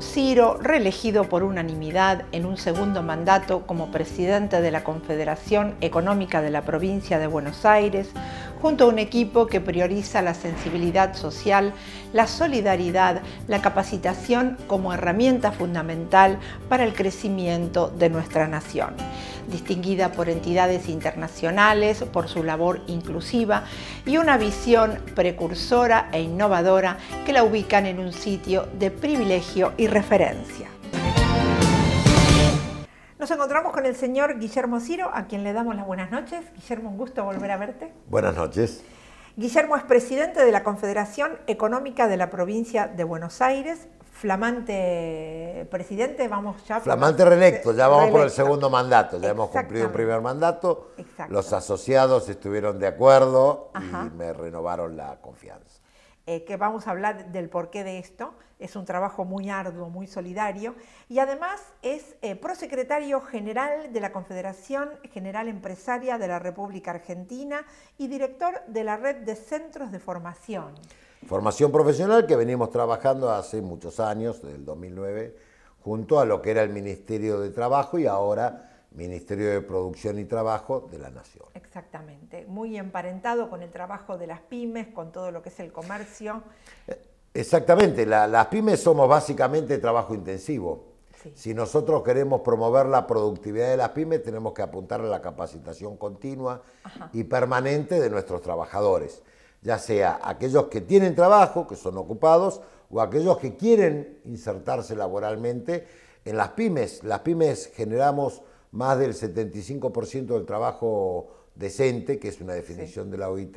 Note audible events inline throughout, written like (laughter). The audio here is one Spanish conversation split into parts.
Ciro, reelegido por unanimidad en un segundo mandato como presidente de la Confederación Económica de la Provincia de Buenos Aires, junto a un equipo que prioriza la sensibilidad social, la solidaridad, la capacitación como herramienta fundamental para el crecimiento de nuestra nación distinguida por entidades internacionales por su labor inclusiva y una visión precursora e innovadora que la ubican en un sitio de privilegio y referencia. Nos encontramos con el señor Guillermo Ciro, a quien le damos las buenas noches. Guillermo, un gusto volver a verte. Buenas noches. Guillermo es presidente de la Confederación Económica de la Provincia de Buenos Aires, flamante presidente, vamos ya... Flamante reelecto, ya vamos por el segundo mandato, ya hemos cumplido un primer mandato, los asociados estuvieron de acuerdo y me renovaron la confianza. Eh, que vamos a hablar del porqué de esto, es un trabajo muy arduo, muy solidario, y además es eh, prosecretario general de la Confederación General Empresaria de la República Argentina y director de la Red de Centros de Formación formación profesional que venimos trabajando hace muchos años, desde el 2009, junto a lo que era el Ministerio de Trabajo y ahora Ministerio de Producción y Trabajo de la Nación. Exactamente, muy emparentado con el trabajo de las pymes, con todo lo que es el comercio. Eh, exactamente, las pymes somos básicamente trabajo intensivo. Si nosotros queremos promover la productividad de las pymes, tenemos que apuntar a la capacitación continua y permanente de nuestros trabajadores ya sea aquellos que tienen trabajo, que son ocupados, o aquellos que quieren insertarse laboralmente en las pymes. Las pymes generamos más del 75% del trabajo decente, que es una definición de la OIT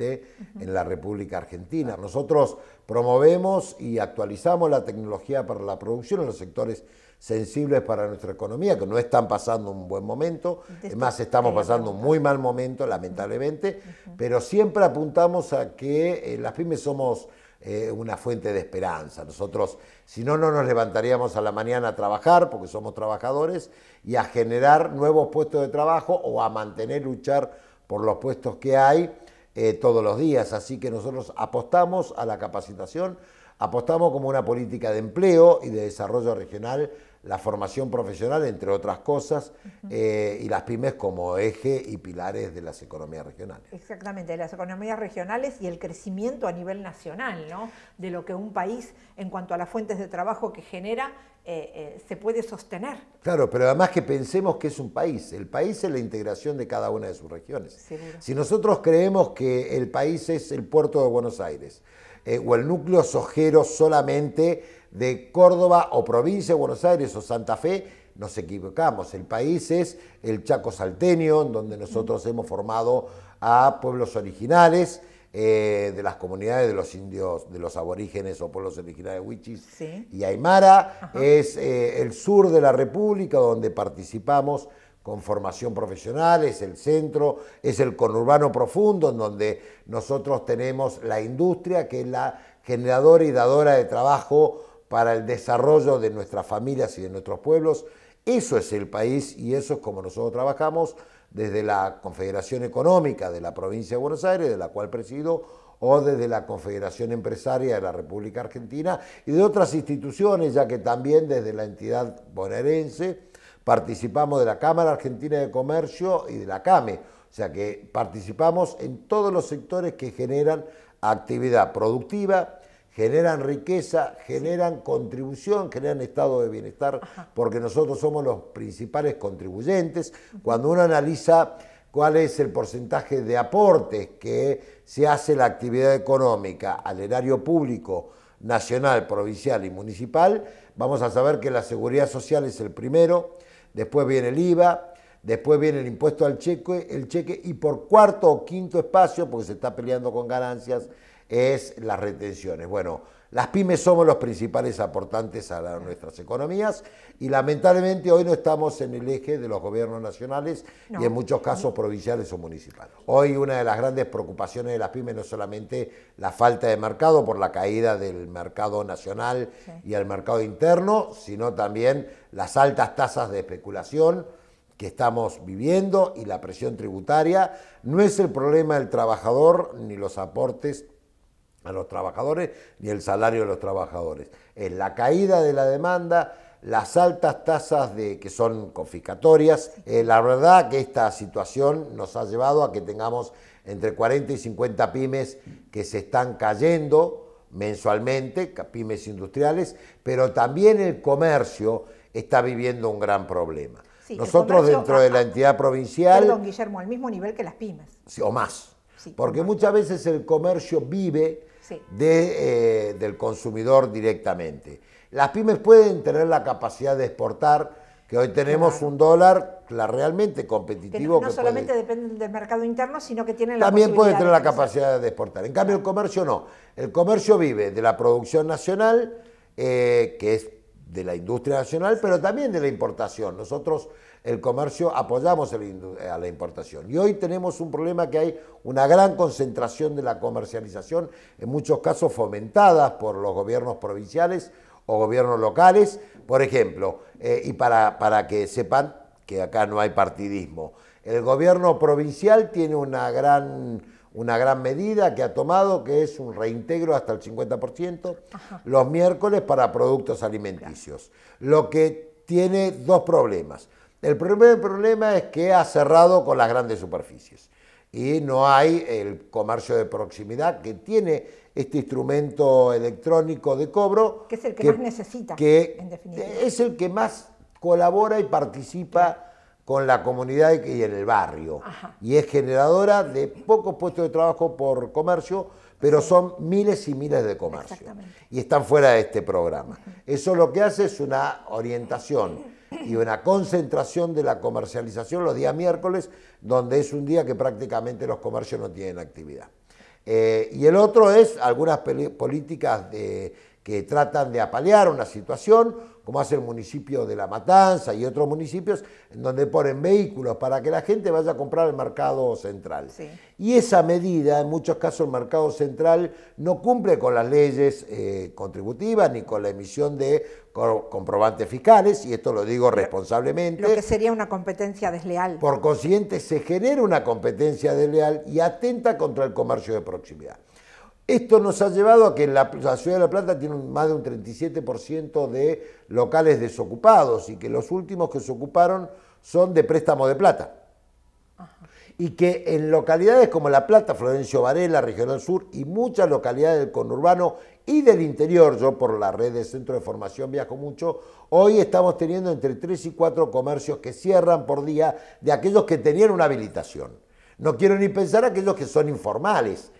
en la República Argentina. Nosotros promovemos y actualizamos la tecnología para la producción en los sectores sensibles para nuestra economía, que no están pasando un buen momento, además más, estamos pasando un muy mal momento, lamentablemente, pero siempre apuntamos a que eh, las pymes somos eh, una fuente de esperanza. Nosotros, si no, no nos levantaríamos a la mañana a trabajar, porque somos trabajadores, y a generar nuevos puestos de trabajo o a mantener, luchar por los puestos que hay eh, todos los días. Así que nosotros apostamos a la capacitación Apostamos como una política de empleo y de desarrollo regional la formación profesional, entre otras cosas, eh, y las pymes como eje y pilares de las economías regionales. Exactamente, de las economías regionales y el crecimiento a nivel nacional, ¿no? De lo que un país, en cuanto a las fuentes de trabajo que genera, eh, eh, se puede sostener. Claro, pero además que pensemos que es un país. El país es la integración de cada una de sus regiones. Si nosotros creemos que el país es el puerto de Buenos Aires, eh, o el núcleo sojero solamente de Córdoba o provincia de Buenos Aires o Santa Fe, nos equivocamos. El país es el Chaco Salteño, donde nosotros hemos formado a pueblos originales. Eh, de las comunidades de los indios, de los aborígenes o pueblos originales de Wichis y Aymara, es eh, el sur de la República donde participamos con formación profesional, es el centro, es el conurbano profundo, en donde nosotros tenemos la industria, que es la generadora y dadora de trabajo para el desarrollo de nuestras familias y de nuestros pueblos. Eso es el país y eso es como nosotros trabajamos desde la Confederación Económica de la Provincia de Buenos Aires, de la cual presido, o desde la Confederación Empresaria de la República Argentina y de otras instituciones, ya que también desde la entidad bonaerense participamos de la Cámara Argentina de Comercio y de la CAME, o sea que participamos en todos los sectores que generan actividad productiva, generan riqueza, generan contribución, generan estado de bienestar, porque nosotros somos los principales contribuyentes. Cuando uno analiza cuál es el porcentaje de aportes que se hace la actividad económica al erario público nacional, provincial y municipal, vamos a saber que la seguridad social es el primero, después viene el IVA, después viene el impuesto al cheque, el cheque y por cuarto o quinto espacio, porque se está peleando con ganancias, es las retenciones. Bueno, las pymes somos los principales aportantes a, nuestras economías y lamentablemente hoy no estamos en el eje de los gobiernos nacionales y en muchos casos provinciales o municipales. Hoy una de las grandes preocupaciones de las pymes no es solamente la falta de mercado por la caída del mercado nacional y el mercado interno, sino también las altas tasas de especulación que estamos viviendo y la presión tributaria. No es el problema del trabajador ni los aportes a los trabajadores ni el salario de los trabajadores. Es la caída de la demanda, las altas tasas de, que son confiscatorias. Eh, la verdad que esta situación nos ha llevado a que tengamos entre 40 y 50 pymes que se están cayendo mensualmente, pymes industriales, pero también el comercio está viviendo un gran problema. Nosotros dentro de la entidad provincial... Perdón, Guillermo, al mismo nivel que las pymes. Sí, o más. Porque muchas veces el comercio vive de, eh, del consumidor directamente. Las pymes pueden tener la capacidad de exportar, que hoy tenemos un dólar realmente competitivo. no solamente dependen del mercado interno, sino que tienen la También pueden tener la capacidad de exportar. En cambio, el comercio no. El comercio vive de la producción nacional, eh, que es de la industria nacional, pero también de la importación. Nosotros el comercio, apoyamos eh, a la importación. Y hoy tenemos un problema que hay una gran concentración de la comercialización, en muchos casos fomentadas por los gobiernos provinciales o gobiernos locales, por ejemplo, eh, y para, para que sepan que acá no hay partidismo. El gobierno provincial tiene una gran, una gran medida que ha tomado, que es un reintegro hasta el 50% los miércoles para productos alimenticios. Lo que tiene dos problemas. El primer problema es que ha cerrado con las grandes superficies y no hay el comercio de proximidad que tiene este instrumento electrónico de cobro. Que es el que, más necesita, que Es el que más colabora y participa con la comunidad y en el barrio. Y es generadora de pocos puestos de trabajo por comercio, pero son miles y miles de comercios. Y están fuera de este programa. Eso lo que hace es una orientación y una concentración de la comercialización los días miércoles, donde es un día que prácticamente los comercios no tienen actividad. Eh, y el otro es algunas políticas que tratan de apalear una situación como hace el municipio de La Matanza y otros municipios, en donde ponen vehículos para que la gente vaya a comprar al mercado central. Y esa medida, en muchos casos el mercado central no cumple con las leyes eh, contributivas ni con la emisión de comprobantes fiscales, y esto lo digo responsablemente. Lo que sería una competencia desleal. Por consiguiente, se genera una competencia desleal y atenta contra el comercio de proximidad. Esto nos ha llevado a que la, ciudad de La Plata tiene más de un 37% de locales desocupados y que los últimos que se ocuparon son de préstamo de plata. Y que en localidades como La Plata, Florencio Varela, Regional Sur y muchas localidades del conurbano y del interior, yo por la red de centro de formación viajo mucho, hoy estamos teniendo entre 3 y 4 comercios que cierran por día de aquellos que tenían una habilitación. No quiero ni pensar aquellos que son informales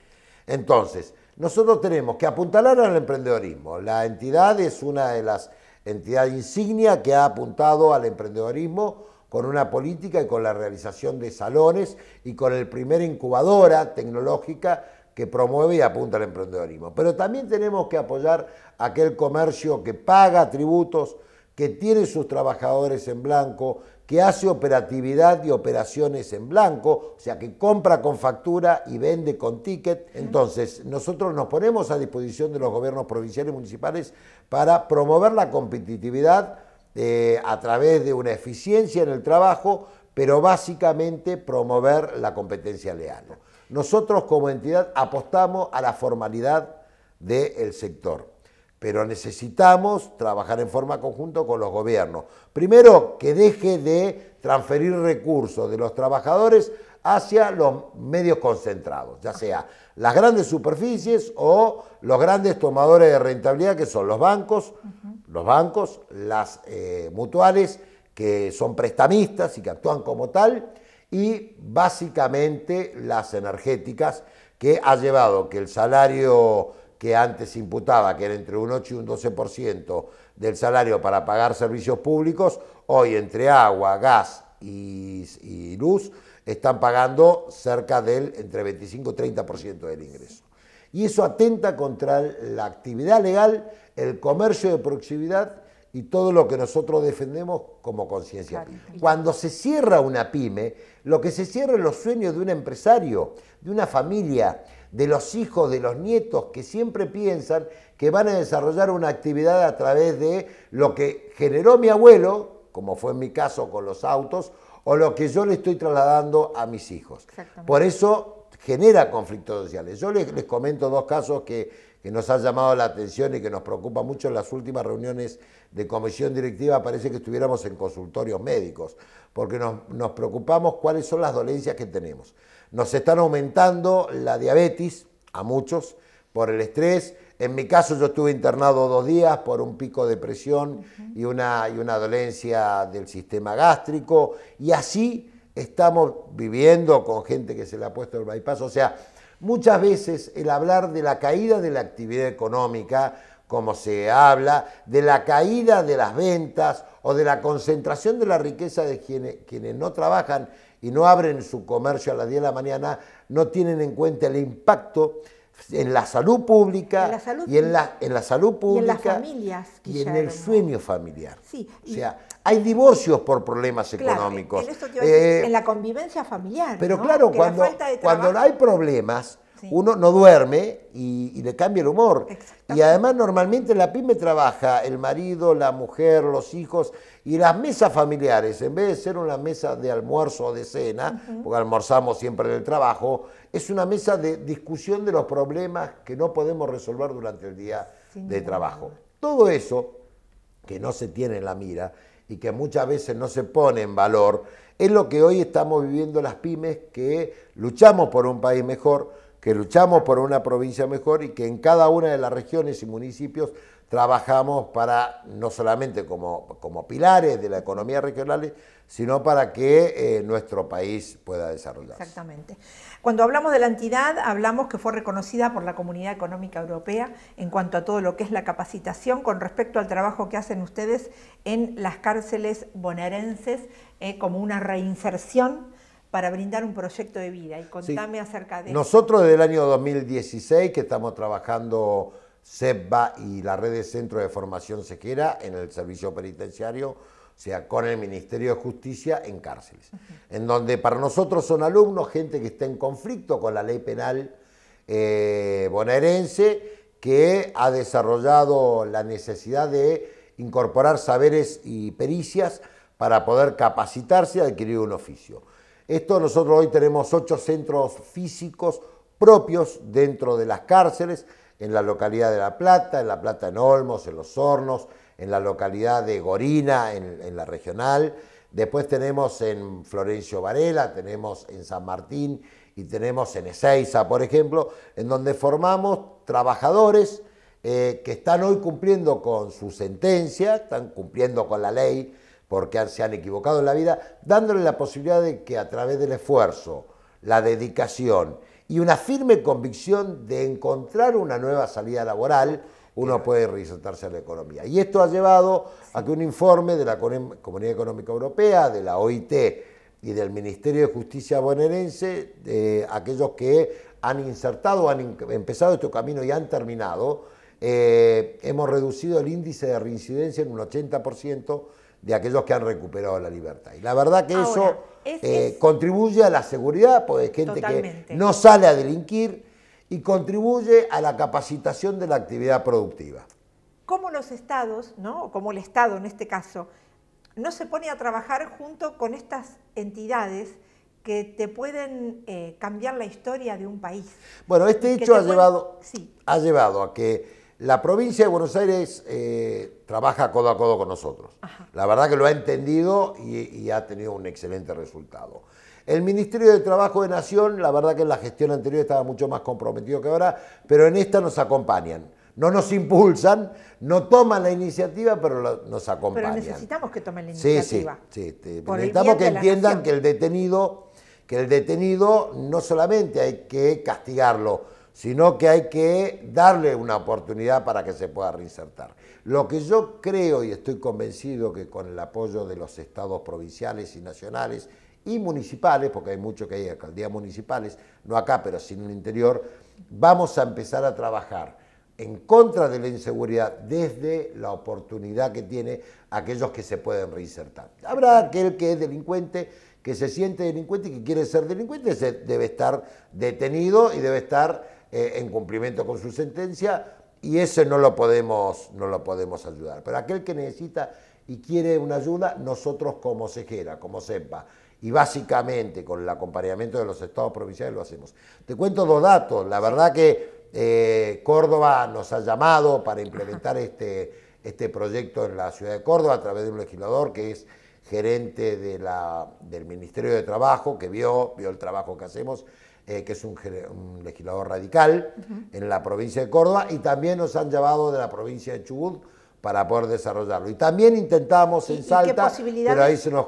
entonces, nosotros tenemos que apuntalar al emprendedorismo. La entidad es una de las entidades insignia que ha apuntado al emprendedorismo con una política y con la realización de salones y con el primer incubadora tecnológica que promueve y apunta al emprendedorismo. Pero también tenemos que apoyar aquel comercio que paga tributos, que tiene sus trabajadores en blanco, que hace operatividad y operaciones en blanco, o sea, que compra con factura y vende con ticket. Entonces, nosotros nos ponemos a disposición de los gobiernos provinciales y municipales para promover la competitividad eh, a través de una eficiencia en el trabajo, pero básicamente promover la competencia leal. Nosotros como entidad apostamos a la formalidad del sector pero necesitamos trabajar en forma conjunta con los gobiernos. Primero, que deje de transferir recursos de los trabajadores hacia los medios concentrados, ya sea las grandes superficies o los grandes tomadores de rentabilidad que son los bancos, los bancos, las eh, mutuales que son prestamistas y que actúan como tal, y básicamente las energéticas que ha llevado que el salario que antes imputaba, que era entre un 8 y un 12% del salario para pagar servicios públicos, hoy entre agua, gas y, luz están pagando cerca del entre 25 y 30% del ingreso. Y eso atenta contra la actividad legal, el comercio de proximidad y todo lo que nosotros defendemos como conciencia. Cuando se cierra una pyme, lo que se cierra es los sueños de un empresario, de una familia, de los hijos, de los nietos, que siempre piensan que van a desarrollar una actividad a través de lo que generó mi abuelo, como fue en mi caso con los autos, o lo que yo le estoy trasladando a mis hijos. Por eso genera conflictos sociales. Yo les, comento dos casos que, nos han llamado la atención y que nos preocupa mucho en las últimas reuniones de comisión directiva, parece que estuviéramos en consultorios médicos, porque nos preocupamos cuáles son las dolencias que tenemos. Nos están aumentando la diabetes a muchos por el estrés. En mi caso yo estuve internado dos días por un pico de presión y, una, y una dolencia del sistema gástrico. Y así estamos viviendo con gente que se le ha puesto el bypass. O sea, muchas veces el hablar de la caída de la actividad económica, como se habla, de la caída de las ventas o de la concentración de la riqueza de quienes, quienes no trabajan, y no abren su comercio a las 10 de la mañana, no tienen en cuenta el impacto en la salud pública y en la, en la salud pública y en las familias y en el sueño familiar. o sea, hay divorcios por problemas económicos. Eh, en, la convivencia familiar. Pero claro, cuando, cuando hay problemas, uno no duerme y, le cambia el humor. Y además normalmente la pyme trabaja el marido, la mujer, los hijos y las mesas familiares, en vez de ser una mesa de almuerzo o de cena, porque almorzamos siempre en el trabajo, es una mesa de discusión de los problemas que no podemos resolver durante el día de trabajo. Todo eso que no se tiene en la mira y que muchas veces no se pone en valor, es lo que hoy estamos viviendo las pymes que luchamos por un país mejor, que luchamos por una provincia mejor y que en cada una de las regiones y municipios trabajamos para, no solamente como, como pilares de la economía regional, sino para que eh, nuestro país pueda desarrollarse. Exactamente. Cuando hablamos de la entidad, hablamos que fue reconocida por la Comunidad Económica Europea en cuanto a todo lo que es la capacitación con respecto al trabajo que hacen ustedes en las cárceles bonaerenses eh, como una reinserción para brindar un proyecto de vida. Y contame acerca de eso. Nosotros desde el año 2016 que estamos trabajando SEPBA y la red de centro de formación sequera en el servicio penitenciario, o sea, con el Ministerio de Justicia en cárceles. En donde para nosotros son alumnos, gente que está en conflicto con la ley penal eh, bonaerense, que ha desarrollado la necesidad de incorporar saberes y pericias para poder capacitarse y adquirir un oficio. Esto nosotros hoy tenemos ocho centros físicos propios dentro de las cárceles, en la localidad de La Plata, en La Plata en Olmos, en Los Hornos, en la localidad de Gorina, en, la regional. Después tenemos en Florencio Varela, tenemos en San Martín y tenemos en Ezeiza, por ejemplo, en donde formamos trabajadores eh, que están hoy cumpliendo con su sentencia, están cumpliendo con la ley, porque se han equivocado en la vida, dándole la posibilidad de que a través del esfuerzo, la dedicación y una firme convicción de encontrar una nueva salida laboral, uno puede reinsertarse a la economía. Y esto ha llevado a que un informe de la Comunidad Económica Europea, de la OIT y del Ministerio de Justicia bonaerense, de aquellos que han insertado, han empezado este camino y han terminado, eh, hemos reducido el índice de reincidencia en un 80%, de aquellos que han recuperado la libertad. Y la verdad que eso eh, contribuye a la seguridad, porque es gente que no sale a delinquir y contribuye a la capacitación de la actividad productiva. ¿Cómo los estados, ¿no? como el Estado en este caso, no se pone a trabajar junto con estas entidades que te pueden eh, cambiar la historia de un país? Bueno, este hecho ha, llevado, ha llevado a que la provincia de Buenos Aires eh, trabaja codo a codo con nosotros. La verdad que lo ha entendido y, ha tenido un excelente resultado. El Ministerio de Trabajo de Nación, la verdad que en la gestión anterior estaba mucho más comprometido que ahora, pero en esta nos acompañan. No nos impulsan, no toman la iniciativa, pero nos acompañan. Pero necesitamos que tomen la iniciativa. Sí, sí, este, sí necesitamos que entiendan que el detenido, que el detenido no solamente hay que castigarlo, sino que hay que darle una oportunidad para que se pueda reinsertar. Lo que yo creo y estoy convencido que con el apoyo de los estados provinciales y nacionales y municipales, porque hay mucho que hay alcaldías municipales, no acá, pero sí en el interior, vamos a empezar a trabajar en contra de la inseguridad desde la oportunidad que tiene aquellos que se pueden reinsertar. Habrá aquel que es delincuente, que se siente delincuente y que quiere ser delincuente, se debe estar detenido y debe estar eh, en cumplimiento con su sentencia y eso no lo, podemos, no lo podemos ayudar. Pero aquel que necesita y quiere una ayuda, nosotros como Sejera, como SEPA, y básicamente con el acompañamiento de los estados provinciales lo hacemos. Te cuento dos datos, la verdad que eh, Córdoba nos ha llamado para implementar este, este proyecto en la ciudad de Córdoba a través de un legislador que es gerente de la, del Ministerio de Trabajo, que vio, vio el trabajo que hacemos eh, que es un, legislador radical en la provincia de Córdoba, y también nos han llevado de la provincia de Chubut para poder desarrollarlo. Y también intentamos en Salta, pero ahí se nos,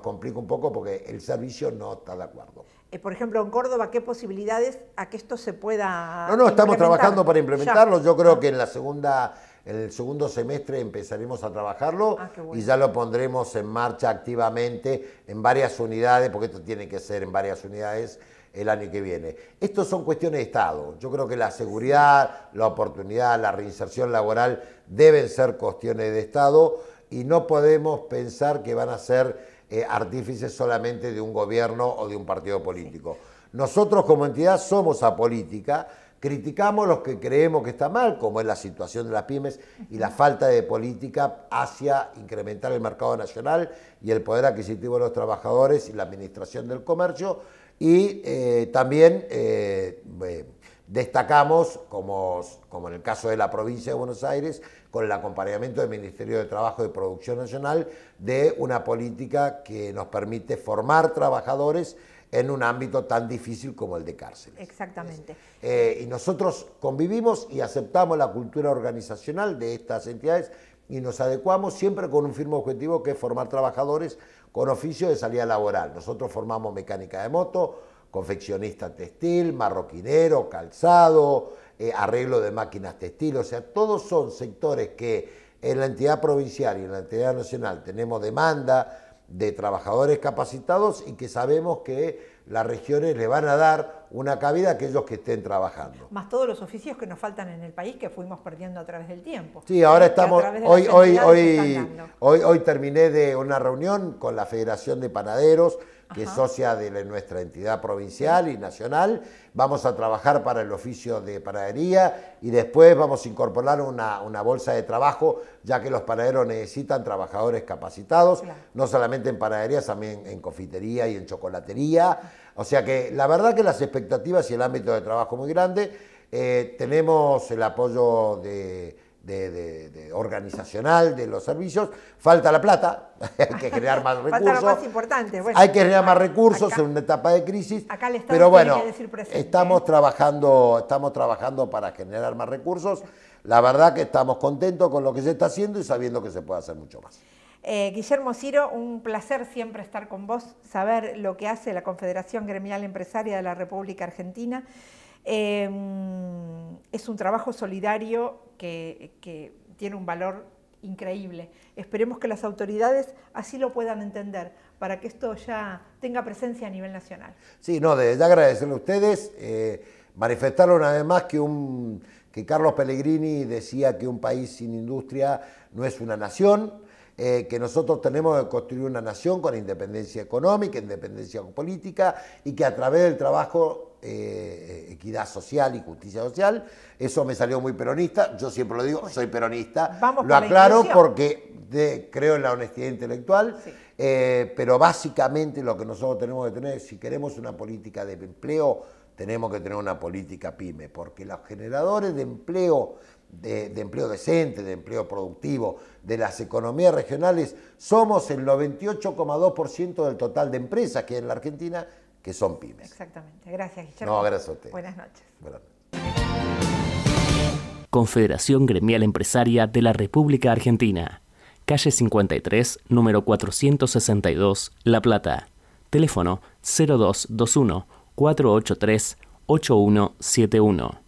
complica un poco porque el servicio no está de acuerdo. Eh, por ejemplo, en Córdoba, ¿qué posibilidades a que esto se pueda... No, no, estamos trabajando para implementarlo. Yo creo ah. que en la segunda en el segundo semestre empezaremos a trabajarlo ah, y ya lo pondremos en marcha activamente en varias unidades, porque esto tiene que ser en varias unidades el año que viene. Estos son cuestiones de Estado. Yo creo que la seguridad, la oportunidad, la reinserción laboral deben ser cuestiones de Estado y no podemos pensar que van a ser eh, artífices solamente de un gobierno o de un partido político. Nosotros como entidad somos apolítica Criticamos los que creemos que está mal, como es la situación de las pymes y la falta de política hacia incrementar el mercado nacional y el poder adquisitivo de los trabajadores y la administración del comercio. Y eh, también eh, eh, destacamos, como, como en el caso de la provincia de Buenos Aires, con el acompañamiento del Ministerio de Trabajo y Producción Nacional, de una política que nos permite formar trabajadores en un ámbito tan difícil como el de cárceles. Exactamente. Eh, y nosotros convivimos y aceptamos la cultura organizacional de estas entidades y nos adecuamos siempre con un firme objetivo que es formar trabajadores con oficio de salida laboral. Nosotros formamos mecánica de moto, confeccionista textil, marroquinero, calzado, eh, arreglo de máquinas textil, o sea, todos son sectores que en la entidad provincial y en la entidad nacional tenemos demanda, de trabajadores capacitados y que sabemos que las regiones le van a dar una cabida a aquellos que estén trabajando. Más todos los oficios que nos faltan en el país que fuimos perdiendo a través del tiempo. Sí, ahora estamos hoy hoy hoy, hoy hoy terminé de una reunión con la Federación de Panaderos que es socia de nuestra entidad provincial y nacional. Vamos a trabajar para el oficio de panadería y después vamos a incorporar una, una bolsa de trabajo, ya que los panaderos necesitan trabajadores capacitados, no solamente en panadería, también en confitería y en chocolatería. O sea que la verdad que las expectativas y el ámbito de trabajo muy grande. Eh, tenemos el apoyo de de, organizacional de los servicios, falta la plata, (laughs) hay que generar más recursos. (laughs) Falta lo más importante. hay que generar más recursos en una etapa de crisis. pero bueno, estamos trabajando, estamos trabajando para generar más recursos. La verdad que estamos contentos con lo que se está haciendo y sabiendo que se puede hacer mucho más. Eh, Guillermo Ciro, un placer siempre estar con vos, saber lo que hace la Confederación Gremial Empresaria de la República Argentina. Em, es un trabajo solidario que, tiene un valor increíble. Esperemos que las autoridades así lo puedan entender para que esto ya tenga presencia a nivel nacional. Sí, no, de, agradecerle a ustedes. Eh, manifestaron además que, que Carlos Pellegrini decía que un país sin industria no es una nación. Eh, que nosotros tenemos que construir una nación con independencia económica, independencia política y que a través del trabajo, eh, equidad social y justicia social, eso me salió muy peronista, yo siempre lo digo, soy peronista, lo aclaro porque creo en la honestidad intelectual. Eh, pero básicamente lo que nosotros tenemos que tener, si queremos una política de empleo, tenemos que tener una política pyme, porque los generadores de empleo de, empleo decente, de empleo productivo, de las economías regionales, somos el 98,2% del total de empresas que hay en la Argentina que son pymes. Exactamente. Gracias, Guillermo. No, gracias a usted. Buenas noches. Buenas noches. Confederación Gremial Empresaria de la República Argentina. Calle 53, número 462, La Plata. Teléfono 0221 483 8171.